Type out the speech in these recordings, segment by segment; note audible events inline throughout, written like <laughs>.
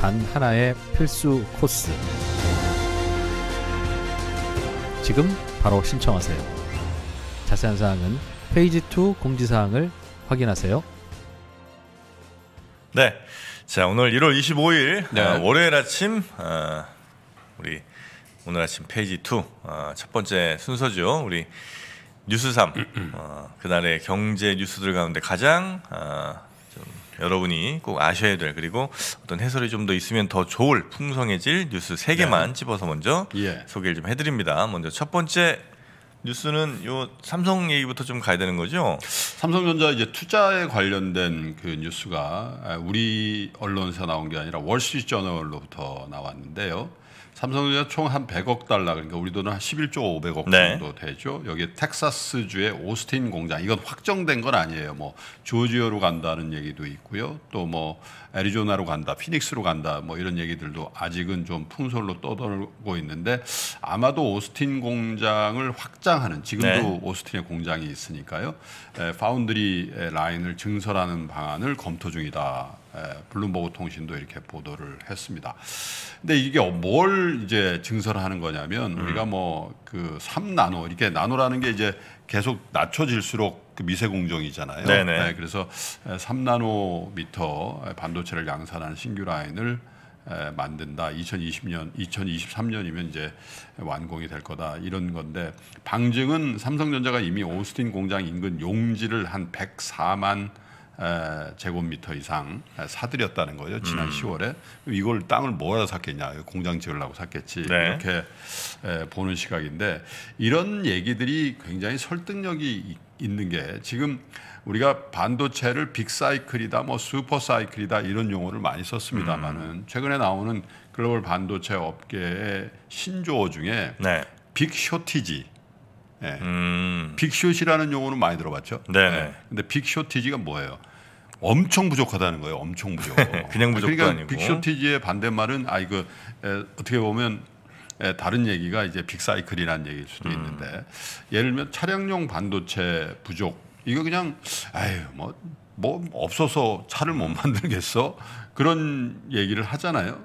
단 하나의 필수 코스. 지금 바로 신청하세요. 자세한 사항은 페이지 2 공지사항을 확인하세요. 네. 자, 오늘 1월 25일 네. 어, 월요일 아침 어, 우리 오늘 아침 페이지 2첫 어, 번째 순서죠. 우리 뉴스 3 어, 그날의 경제 뉴스들 가운데 가장 어, 여러분이 꼭 아셔야 될 그리고 어떤 해설이 좀 더 있으면 더 좋을 풍성해질 뉴스 세 개만 네. 집어서 먼저 예. 소개를 좀 해드립니다. 먼저 첫 번째 뉴스는 요 삼성 얘기부터 좀 가야 되는 거죠. 삼성전자 이제 투자에 관련된 그 뉴스가 우리 언론사 나온 게 아니라 월스트리트저널로부터 나왔는데요. 삼성전자 총 한 100억 달러 그러니까 우리 돈은 한 11조 500억 네. 정도 되죠. 여기 텍사스주의 오스틴 공장 이건 확정된 건 아니에요. 뭐 조지오로 간다는 얘기도 있고요. 또 뭐 애리조나로 간다, 피닉스로 간다 뭐 이런 얘기들도 아직은 좀 풍설로 떠돌고 있는데 아마도 오스틴 공장을 확장하는 지금도 네. 오스틴의 공장이 있으니까요. 에, 파운드리 라인을 증설하는 방안을 검토 중이다. 예, 블룸버그 통신도 이렇게 보도를 했습니다. 근데 이게 뭘 이제 증설하는 거냐면 음. 우리가 뭐그 3나노 이렇게 나노라는 게 이제 계속 낮춰질수록 그 미세 공정이잖아요. 네, 예, 그래서 3나노미터 예, 반도체를 양산하는 신규 라인을 에, 만든다. 2020년, 2023년이면 이제 완공이 될 거다. 이런 건데 방증은 삼성전자가 이미 오스틴 공장 인근 용지를 한 104만 제곱미터 이상 사들였다는 거예요. 지난 음. 10월에 이걸 땅을 뭐라 샀겠냐? 공장 지으려고 샀겠지 네. 이렇게 보는 시각인데 이런 얘기들이 굉장히 설득력이 있는 게 지금 우리가 반도체를 빅사이클이다, 뭐 슈퍼사이클이다 이런 용어를 많이 썼습니다만은 음. 최근에 나오는 글로벌 반도체 업계의 신조어 중에 네. 빅쇼티지 네. 예. 음. 빅숏이라는 용어는 많이 들어봤죠. 네. 네. 예. 근데 빅쇼티지가 뭐예요? 엄청 부족하다는 거예요. 엄청 부족. <laughs> 그냥 부족도 그러니까 아니고. 빅쇼티지의 반대말은 아 이거 에, 어떻게 보면 에, 다른 얘기가 이제 빅사이클이라는 얘기일 수도 음. 있는데 예를 들면 차량용 반도체 부족 이거 그냥 아유 뭐뭐 뭐 없어서 차를 못 만들겠어 그런 얘기를 하잖아요.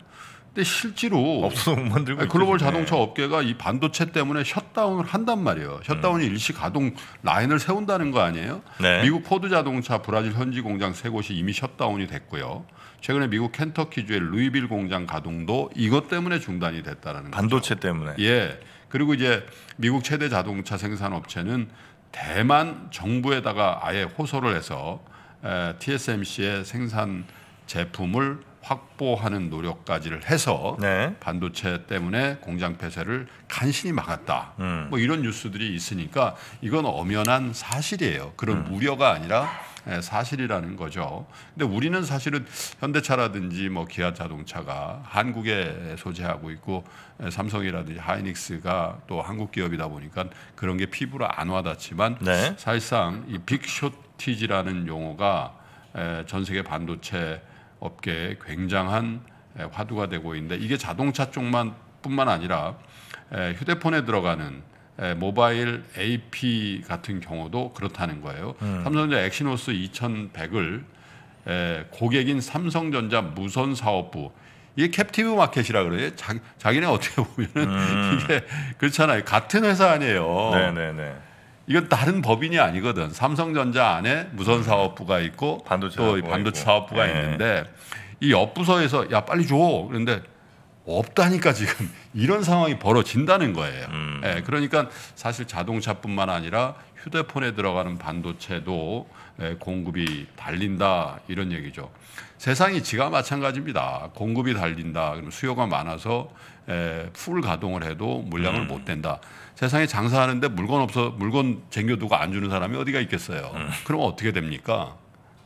근데 실제로 없어서 만들고 글로벌 있겠네. 자동차 네. 업계가 이 반도체 때문에 셧다운을 한단 말이에요. 셧다운이 음. 일시 가동 라인을 세운다는 거 아니에요? 네. 미국 포드 자동차 브라질 현지 공장 세 곳이 이미 셧다운이 됐고요. 최근에 미국 켄터키주의 루이빌 공장 가동도 이것 때문에 중단이 됐다라는 반도체 거죠. 때문에. 예. 그리고 이제 미국 최대 자동차 생산 업체는 대만 정부에다가 아예 호소를 해서 TSMC의 생산 제품을 확보하는 노력까지를 해서 네. 반도체 때문에 공장 폐쇄를 간신히 막았다. 음. 뭐 이런 뉴스들이 있으니까 이건 엄연한 사실이에요. 그런 음. 우려가 아니라 예, 사실이라는 거죠. 근데 우리는 사실은 현대차라든지 뭐 기아 자동차가 한국에 소재하고 있고 예, 삼성이라든지 하이닉스가 또 한국 기업이다 보니까 그런 게 피부로 안 와닿지만 네. 사실상 이 빅쇼티지라는 용어가 예, 전 세계 반도체 업계에 굉장한 화두가 되고 있는데 이게 자동차 쪽만 뿐만 아니라 휴대폰에 들어가는 모바일 AP 같은 경우도 그렇다는 거예요. 음. 삼성전자 엑시노스 2100을 고객인 삼성전자 무선 사업부 이게 캡티브 마켓이라 그래요. 자기, 네 어떻게 보면 음. <laughs> 이게 그렇잖아요. 같은 회사 아니에요. 네네네. 네, 네. 이건 다른 법인이 아니거든. 삼성전자 안에 무선 음. 사업부가 있고 반도체 또 반도체 사업부가 있 예. 있는데 이 옆부서에서 야 빨리 줘 그런데 없다니까 지금 <laughs> 이런 상황이 벌어진다는 거예요. 음. 예, 그러니까 사실 자동차뿐만 아니라 휴대폰에 들어가는 반도체도 예, 공급이 달린다 이런 얘기죠. 세상이 지가 마찬가지입니다. 공급이 달린다. 그럼 수요가 많아서 예, 풀 가동을 해도 물량을 음. 못 댄다. 세상에 장사하는데 물건 없어 물건 쟁겨두고 안 주는 사람이 어디가 있겠어요. 음. 그럼 어떻게 됩니까?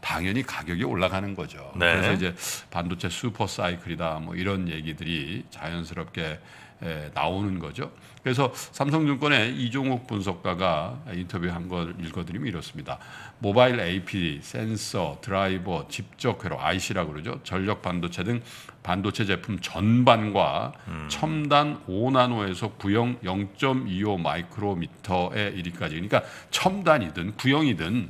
당연히 가격이 올라가는 거죠. 네. 그래서 이제 반도체 슈퍼 사이클이다 뭐 이런 얘기들이 자연스럽게 예, 나오는 거죠. 그래서 삼성증권의 이종욱 분석가가 인터뷰한 걸 읽어드리면 이렇습니다. 모바일 AP, 센서, 드라이버, 집적 회로 IC라고 그러죠. 전력 반도체 등 반도체 제품 전반과 음. 첨단 5나노에서 구형 0.25 마이크로미터에 이르기까지 그러니까 첨단이든 구형이든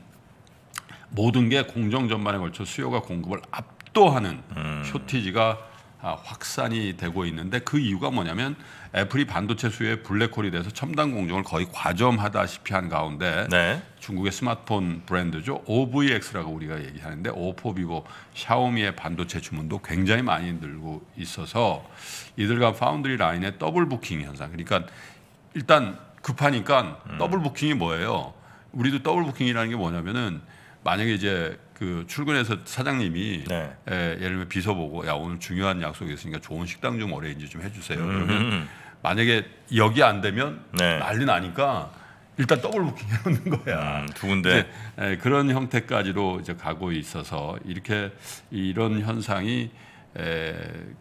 모든 게 공정 전반에 걸쳐 수요가 공급을 압도하는 음. 쇼티지가 아, 확산이 되고 있는데 그 이유가 뭐냐면 애플이 반도체 수요에 블랙홀이 돼서 첨단 공정을 거의 과점하다시피 한 가운데 네. 중국의 스마트폰 브랜드죠 OVX라고 우리가 얘기하는데 오포비보 샤오미의 반도체 주문도 굉장히 많이 늘고 있어서 이들과 파운드리 라인의 더블 부킹 현상 그러니까 일단 급하니까 음. 더블 부킹이 뭐예요? 우리도 더블 부킹이라는 게 뭐냐면은 만약에 이제 그 출근해서 사장님이 네. 에, 예, 예를 들면 비서 보고 야 오늘 중요한 약속이 있으니까 좋은 식당 좀 어레인지 좀 해주세요. 음. 그러면 만약에 여기 안 되면 네. 난리 나니까 일단 더블 부킹 해놓는 거야. 음, 두 군데 에, 예, 그런 형태까지로 이제 가고 있어서 이렇게 이런 현상이 에, 예,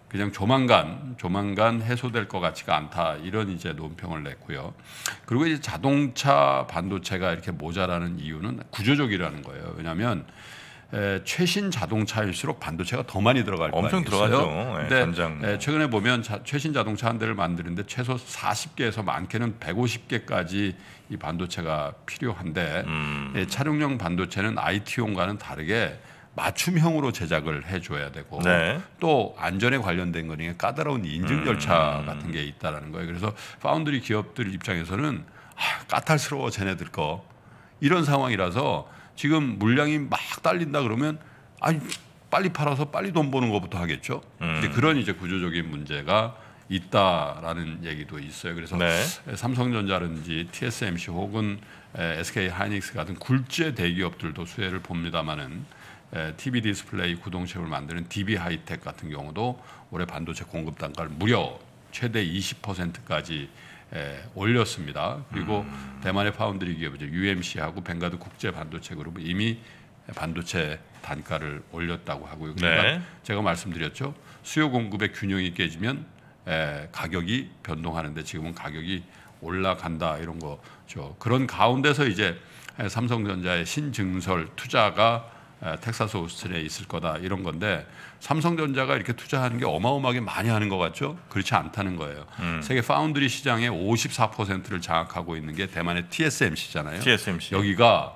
그냥 조만간 조만간 해소될 것 같지가 않다 이런 이제 논평을 냈고요. 그리고 이제 자동차 반도체가 이렇게 모자라는 이유는 구조적이라는 거예요. 왜냐하면 에, 최신 자동차일수록 반도체가 더 많이 들어갈 거예요. 엄청 들어가죠. 네, 전장. 에, 최근에 보면 자, 최신 자동차 한 대를 만드는데 최소 40개에서 많게는 150개까지 이 반도체가 필요한데 음. 에, 차량용 반도체는 IT용과는 다르게 맞춤형으로 제작을 해줘야 되고 네. 또 안전에 관련된 거니까 까다로운 인증 절차 음. 같은 게 있다라는 거예요. 그래서 파운드리 기업들 입장에서는 아, 까탈스러워 쟤네들 거 이런 상황이라서 지금 물량이 막 딸린다 그러면 아니 빨리 팔아서 빨리 돈 버는 것부터 하겠죠. 음. 이제 그런 이제 구조적인 문제가 있다라는 얘기도 있어요. 그래서 네. 삼성전자든지 TSMC 혹은 SK 하이닉스 같은 굴제 대기업들도 수혜를 봅니다만은 TV 디스플레이 구동체를 만드는 DB 하이텍 같은 경우도 올해 반도체 공급 단가를 무려 최대 20%까지 예, 올렸습니다. 그리고 음. 대만의 파운드리 기업이죠 UMC하고 벵가드 국제 반도체 그룹은 이미 반도체 단가를 올렸다고 하고요. 그러니까 네. 제가 말씀드렸죠. 수요 공급의 균형이 깨지면 에, 예, 가격이 변동하는데 지금은 가격이 올라간다 이런 거죠. 그런 가운데서 이제 삼성전자의 신증설 투자가 텍사스 오스틴에 있을 거다 이런 건데 삼성전자가 이렇게 투자하는 게 어마어마하게 많이 하는 것 같죠? 그렇지 않다는 거예요. 음. 세계 파운드리 시장의 54%를 장악하고 있는 게 대만의 TSMC잖아요. TSMC. 여기가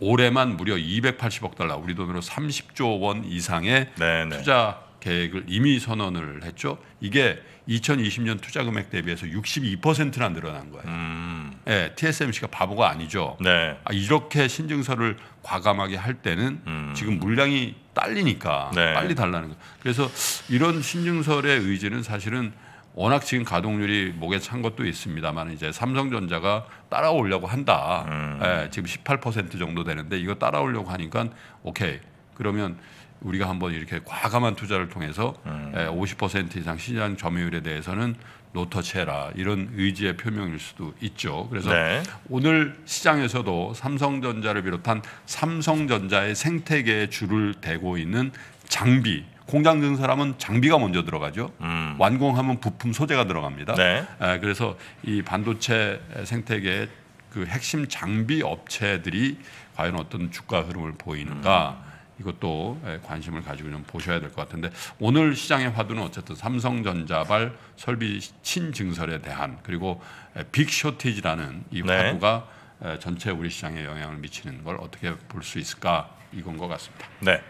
올해만 무려 280억 달러, 우리 돈으로 30조 원 이상의 네네. 네. 투자 계획을 이미 선언을 했죠. 이게 2020년 투자 금액 대비해서 62%나 늘어난 거예요. 음. 예, TSMC가 바보가 아니죠. 네. 아, 이렇게 신증서를 과감하게 할 때는 음. 지금 물량이 딸리니까 네. 빨리 달라는 거. 그래서 이런 신증설의 의지는 사실은 워낙 지금 가동률이 목에 찬 것도 있습니다만 이제 삼성전자가 따라오려고 한다. 음. 예, 지금 18% 정도 되는데 이거 따라오려고 하니까 오케이. 그러면 우리가 한번 이렇게 과감한 투자를 통해서 음. 50% 예, 이상 시장 점유율에 대해서는 노터체라 이런 의지의 표명일 수도 있죠. 그래서 네. 오늘 시장에서도 삼성전자를 비롯한 삼성전자의 생태계에 줄을 대고 있는 장비 공장 증설하면 장비가 먼저 들어가죠. 음. 완공하면 부품 소재가 들어갑니다. 네. 에, 그래서 이 반도체 생태계의 그 핵심 장비 업체들이 과연 어떤 주가 흐름을 보이는가. 음. 이것도 예, 관심을 가지고 좀 보셔야 될 것 같은데 오늘 시장의 화두는 어쨌든 삼성전자발 설비 친증설에 대한 그리고 예, 빅쇼티지라는 이 네. 화두가 예, 전체 우리 시장에 영향을 미치는 걸 어떻게 볼 수 있을까 이건 것 같습니다. 네.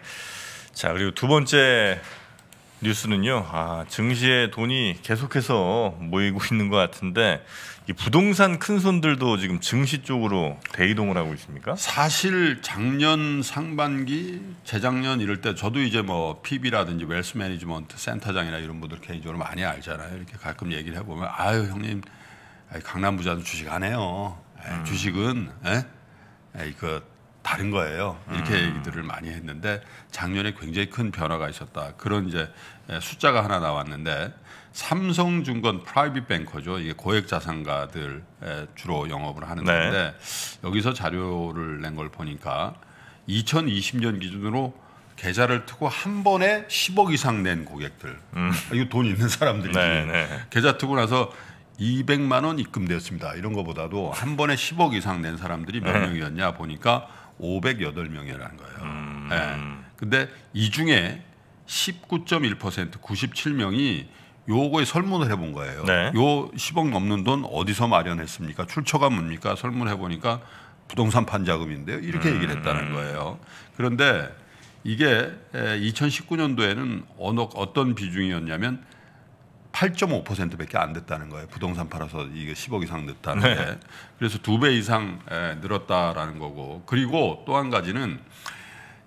자 그리고 두 번째 뉴스는요. 아, 증시에 돈이 계속해서 모이고 있는 것 같은데 이 부동산 큰손들도 지금 증시 쪽으로 대이동을 하고 있습니까? 사실 작년 상반기, 재작년 이럴 때 저도 이제 뭐 PB라든지 웰스 매니지먼트 센터장이나 이런 분들 개인적으로 많이 알잖아요. 이렇게 가끔 얘기를 해보면 아유 형님 강남 부자도 주식 안 해요. 음. 주식은 에? 예? 에이, 그 다른 거예요. 이렇게 음. 얘기들을 많이 했는데 작년에 굉장히 큰 변화가 있었다. 그런 이제 숫자가 하나 나왔는데 삼성증권 프라이빗 뱅커죠. 이게 고액 자산가들 주로 영업을 하는 네. 건데 여기서 자료를 낸 걸 보니까 2020년 기준으로 계좌를 트고 한 번에 10억 이상 낸 고객들. 음. 아, 이거 돈 있는 사람들이지. 네, 네. 계좌 트고 나서 200만 원 입금되었습니다. 이런 거보다도 한 번에 10억 이상 낸 사람들이 몇 네. 명이었냐 보니까 508명이라는 거예요. 음. 예. 근데 이 중에 19.1% 97명이 요거에 설문을 해본 거예요. 네. 요 10억 넘는 돈 어디서 마련했습니까? 출처가 뭡니까? 설문해 보니까 부동산 판자금인데요. 이렇게 음. 얘기를 했다는 음. 거예요. 그런데 이게 2019년도에는 어느 어떤 비중이었냐면 8.5%밖에 안 됐다는 거예요. 부동산 팔아서 이게 10억 이상 늘었다는 네. 게. 그래서 두 배 이상 늘었다라는 거고. 그리고 또 한 가지는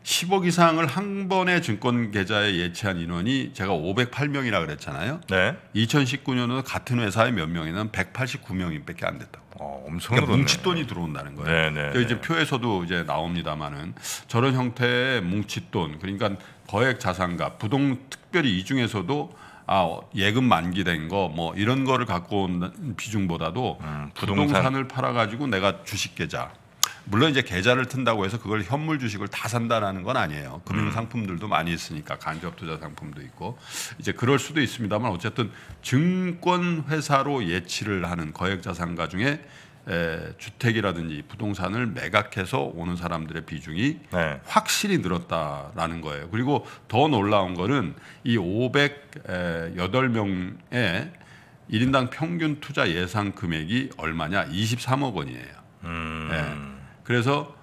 10억 이상을 한 번에 증권 계좌에 예치한 인원이 제가 508명이라 그랬잖아요. 네. 2 0 1 9년은 같은 회사의 몇 명이는 189명밖에 안 됐다고. 어, 엄청 그러니까 뭉칫돈이 들어온다는 거예요. 네, 네, 그러니까 네. 이제 표에서도 이제 나옵니다만은 저런 형태의 뭉칫돈 그러니까 거액 자산과 부동 특별히 이 중에서도 아 어, 예금 만기된 거 뭐 이런 거를 갖고 온 비중보다도 음, 부동산. 을 팔아가지고 내가 주식 계좌 물론 이제 계좌를 튼다고 해서 그걸 현물 주식을 다 산다라는 건 아니에요. 금융 음. 상품들도 많이 있으니까 간접 투자 상품도 있고 이제 그럴 수도 있습니다만 어쨌든 증권 회사로 예치를 하는 거액 자산가 중에 주택이라든지 부동산을 매각해서 오는 사람들의 비중이 네. 확실히 늘었다라는 거예요. 그리고 더 놀라운 거는 이 508명의 1인당 평균 투자 예상 금액이 얼마냐? 23억 원이에요. 음. 네. 그래서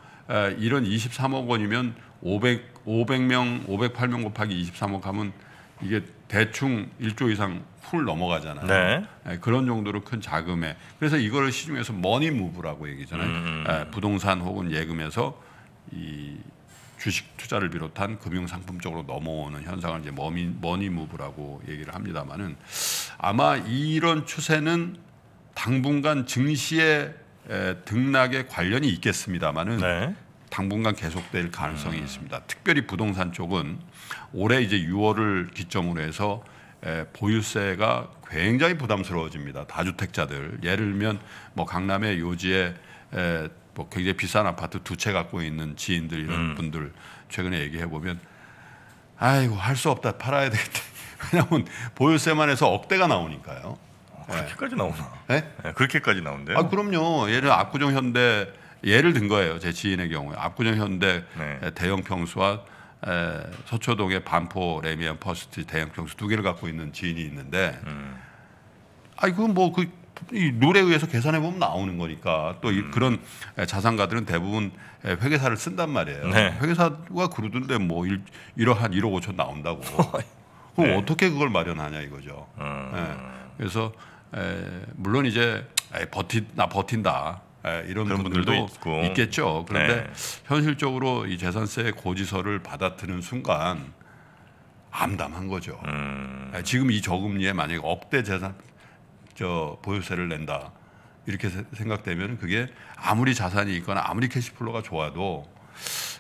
이런 23억 원이면 500, 500명, 508명 곱하기 23억 하면 이게 대충 1조 이상 훌 넘어가잖아요. 네. 예, 그런 정도로 큰 자금에 그래서 이거를 시중에서 머니 무브라고 얘기잖아요. 음, 음, 음. 예, 부동산 혹은 예금에서 이 주식 투자를 비롯한 금융 상품 쪽으로 넘어오는 현상을 이제 머니, 머니 무브라고 얘기를 합니다만은 아마 이런 추세는 당분간 증시의 에, 등락에 관련이 있겠습니다만은 네. 당분간 계속될 가능성이 음. 있습니다. 특별히 부동산 쪽은 올해 이제 6월을 기점으로 해서 보유세가 굉장히 부담스러워집니다. 다주택자들 예를 들면 뭐 강남의 요지에 뭐 굉장히 비싼 아파트 두 채 갖고 있는 지인들 이런 음. 분들 최근에 얘기해 보면 아이고 할 수 없다 팔아야 되겠다. <laughs> 왜냐하면 보유세만 해서 억대가 나오니까요. 어, 그렇게까지 나오나? 네? 네? 그렇게까지 나온대요. 아 그럼요. 예를 압구정 현대 예를 든 거예요. 제 지인의 경우에 압구정 현대 네. 대형 평수와 에, 서초동의 반포 레미안 퍼스트 대형 평수 두 개를 갖고 있는 지인이 있는데 음. 아이 뭐 그 뭐그 룰에 의해서 계산해 보면 나오는 거니까 또 음. 그런 에, 자산가들은 대부분 에, 회계사를 쓴단 말이에요. 네. 회계사가 그러던데 뭐 일, 1억 한1억오천 나온다고. <laughs> 그럼 네. 어떻게 그걸 마련하냐 이거죠. 음. 네. 그래서 에, 물론 이제 에이, 아, 버티 나 버틴다. 이런 분들도 있고. 있겠죠. 그런데 네. 현실적으로 이 재산세 고지서를 받아드는 순간 암담한 거죠. 음. 지금 이 저금리에 만약에 억대 재산 저 보유세를 낸다 이렇게 생각되면 그게 아무리 자산이 있거나 아무리 캐시플로가 좋아도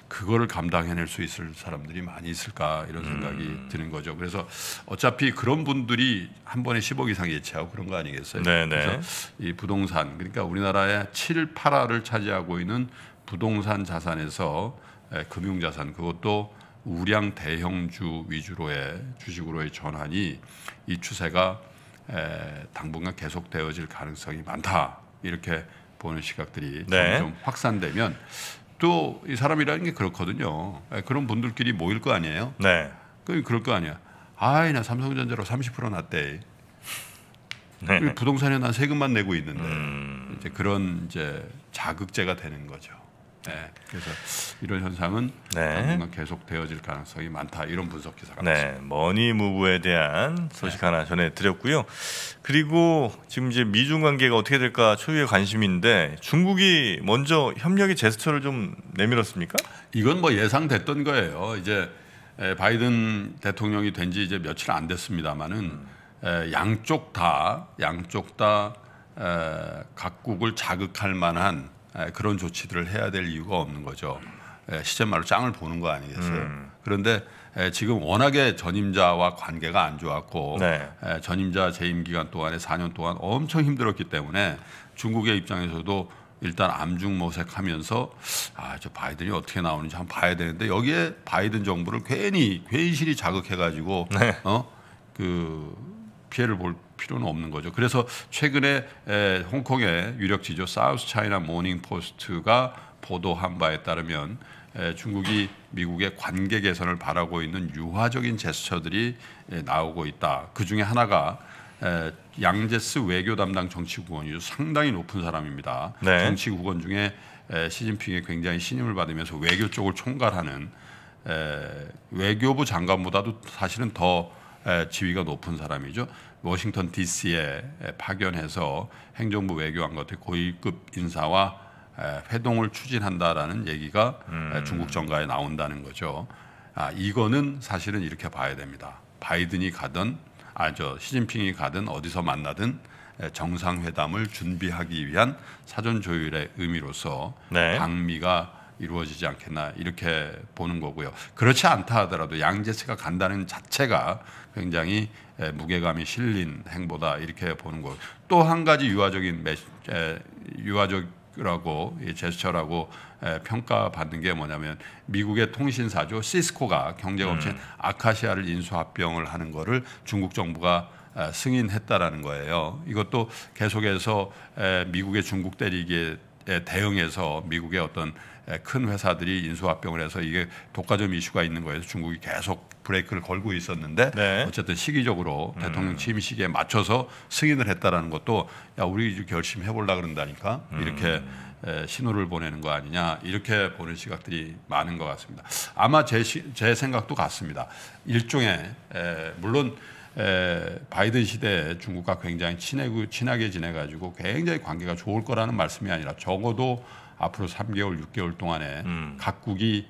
그거를 감당해낼 수 있을 사람들이 많이 있을까 이런 생각이 음. 드는 거죠. 그래서 어차피 그런 분들이 한 번에 10억 이상 예치하고 그런 거 아니겠어요? 네네. 네. 그래서 이 부동산 그러니까 우리나라의 7, 8화를 차지하고 있는 부동산 자산에서 금융 자산 그것도 우량 대형주 위주로의 주식으로의 전환이 이 추세가 에, 당분간 계속되어질 가능성이 많다 이렇게 보는 시각들이 네. 좀 확산되면 또이 사람이라는 게 그렇거든요. 예, 그런 분들끼리 모일 거 아니에요. 네. 그 그럴 거 아니야. 아이 나 삼성전자로 30% 났대. 네. 부동산에 난 세금만 내고 있는데 음. 이제 그런 이제 자극제가 되는 거죠. 네. 그래서 이런 현상은 네. 당분간 계속 되어질 가능성이 많다 이런 분석 기사가 네. 나왔습니다. 머니 무브에 대한 소식 네. 하나 전해드렸고요. 그리고 지금 이제 미중 관계가 어떻게 될까 초유의 관심인데 중국이 먼저 협력의 제스처를 좀 내밀었습니까? 이건 뭐 예상됐던 거예요. 이제 바이든 대통령이 된지 이제 며칠 안 됐습니다만은 음. 양쪽 다 양쪽 다 각국을 자극할 만한 그런 조치들을 해야 될 이유가 없는 거죠. 시제 말로 짱을 보는 거 아니겠어요? 음. 그런데 지금 워낙에 전임자와 관계가 안 좋았고 네. 전임자 재임 기간 동안에 4년 동안 엄청 힘들었기 때문에 중국의 입장에서도 일단 암중 모색하면서 아 저 바이든이 어떻게 나오는지 한번 봐야 되는데 여기에 바이든 정부를 괜히 괜시리 자극해가지고 네. 어그 피해를 볼 필요는 없는 거죠. 그래서 최근에 홍콩의 유력 지조 사우스 차이나 모닝 포스트가 보도한 바에 따르면 중국이 미국의 관계 개선을 바라고 있는 유화적인 제스처들이 나오고 있다. 그 중에 하나가 양제스 외교 담당 정치국원이 상당히 높은 사람입니다. 네. 정치국원 중에 시진핑에 굉장히 신임을 받으면서 외교 쪽을 총괄하는 외교부 장관보다도 사실은 더 지위가 높은 사람이죠. 워싱턴 D.C.에 파견해서 행정부 외교관 같은 고위급 인사와 회동을 추진한다라는 얘기가 음. 중국 정가에 나온다는 거죠. 아, 이거는 사실은 이렇게 봐야 됩니다. 바이든이 가든 아저 시진핑이 가든 어디서 만나든 정상회담을 준비하기 위한 사전 조율의 의미로서 네. 방미가 이루어지지 않겠나 이렇게 보는 거고요. 그렇지 않다 하더라도 양재체가 간다는 자체가 굉장히 무게감이 실린 행보다 이렇게 보는 거고 또한 가지 유화적인 메시, 유화적이라고 제스처라고 평가받는 게 뭐냐면 미국의 통신사죠 시스코가 경제검신 음. 아카시아를 인수합병을 하는 거를 중국 정부가 승인했다라는 거예요. 이것도 계속해서 미국의 중국 대리기에 대응해서 미국의 어떤 예, 큰 회사들이 인수합병을 해서 이게 독과점 이슈가 있는 거예요. 중국이 계속 브레이크를 걸고 있었는데 네. 어쨌든 시기적으로 음. 대통령 취임 시기에 맞춰서 승인을 했다라는 것도 야 우리 이제 결심해 볼라 그런다니까 음. 이렇게 에, 예, 신호를 보내는 거 아니냐 이렇게 보는 시각들이 많은 것 같습니다. 아마 제, 시, 제 생각도 같습니다. 일종의 에, 예, 물론 에, 바이든 시대에 중국과 굉장히 친해, 친하게 지내가지고 굉장히 관계가 좋을 거라는 말씀이 아니라 적어도 앞으로 3개월, 6개월 동안에 음. 각국이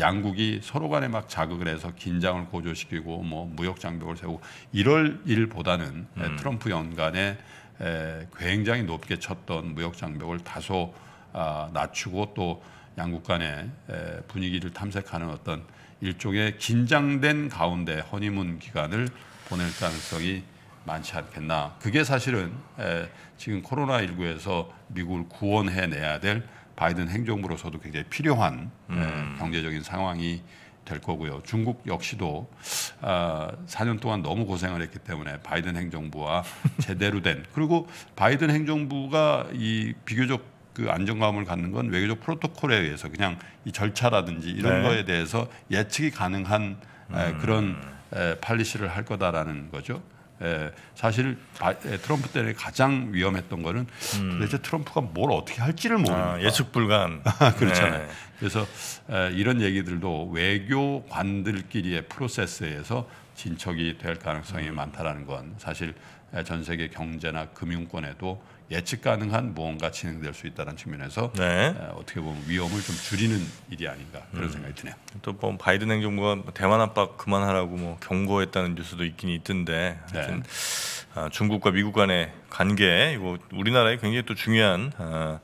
양국이 서로 간에 막 자극을 해서 긴장을 고조시키고 뭐 무역 장벽을 세우고 이럴 일보다는 음. 트럼프 연간에 굉장히 높게 쳤던 무역 장벽을 다소 아, 낮추고 또 양국 간의 분위기를 탐색하는 어떤 일종의 긴장된 가운데 허니문 기간을 보낼 가능성이 많지 않겠나. 그게 사실은 지금 코로나19에서 미국을 구원해내야 될 바이든 행정부로서도 굉장히 필요한 음. 예, 경제적인 상황이 될 거고요. 중국 역시도 어, 아, 4년 동안 너무 고생을 했기 때문에 바이든 행정부와 <laughs> 제대로 된 그리고 바이든 행정부가 이 비교적 그 안정감을 갖는 건 외교적 프로토콜에 의해서 그냥 이 절차라든지 이런 네. 거에 대해서 예측이 가능한 예, 음. 에, 그런 에, 팔리시를 할 거다라는 거죠. 에, 예, 사실 바, 에, 예, 트럼프 때문에 가장 위험했던 거는 음. 도대체 트럼프가 뭘 어떻게 할지를 모르는 아, 예측 불가한 <laughs> 그렇잖아요. 네. 그래서 이런 얘기들도 외교관들끼리의 프로세스에서 진척이 될 가능성이 많다라는 건 사실 전 세계 경제나 금융권에도 예측 가능한 무언가 진행될 수 있다는 측면에서 네. 어떻게 보면 위험을 좀 줄이는 일이 아닌가 그런 음. 생각이 드네요. 또뭐 바이든 행정부가 뭐 대만 압박 그만하라고 뭐 경고했다는 뉴스도 있긴 있던데 네. 아, 중국과 미국 간의 관계 이거 우리나라에 굉장히 또 중요한 아,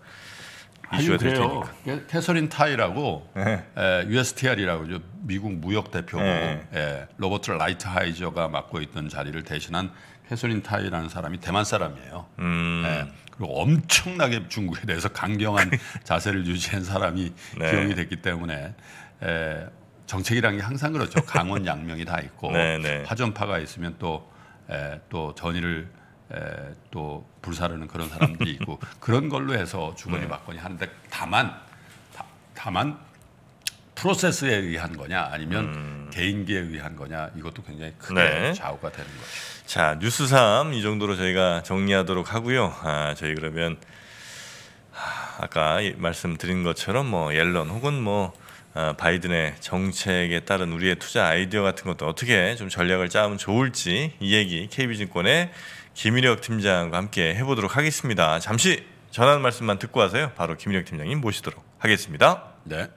이슈가 될 테니까. 캐서린 타이라고 네. 에, USTR이라고 미국 무역 대표고 네. 예. 에, 예, 로버트 라이트하이저가 맡고 있던 자리를 대신한 캐서린 타이라는 사람이 대만 사람이에요. 음. 에, 예. 그리고 엄청나게 중국에 대해서 강경한 <laughs> 자세를 유지한 사람이 네. 기용이 됐기 때문에 에, 정책이라는 게 항상 그렇죠. 강원 양명이 다 있고 네, 네. 화전파가 있으면 또 에, 또 전의를 또 불사르는 그런 사람들이 있고 <laughs> 그런 걸로 해서 주거니 네. 받거니 하는데 다만 다, 다만 프로세스에 의한 거냐 아니면 음. 개인기에 의한 거냐 이것도 굉장히 크게 네. 좌우가 되는 거죠. 자 뉴스 3 이 정도로 저희가 정리하도록 하고요. 아, 저희 그러면 아, 아까 말씀드린 것처럼 뭐 옐런 혹은 뭐 아, 바이든의 정책에 따른 우리의 투자 아이디어 같은 것도 어떻게 좀 전략을 짜면 좋을지 이 얘기 KB증권의 김일혁 팀장과 함께 해보도록 하겠습니다. 잠시 전한 말씀만 듣고 와서요. 바로 김일혁 팀장님 모시도록 하겠습니다. 네.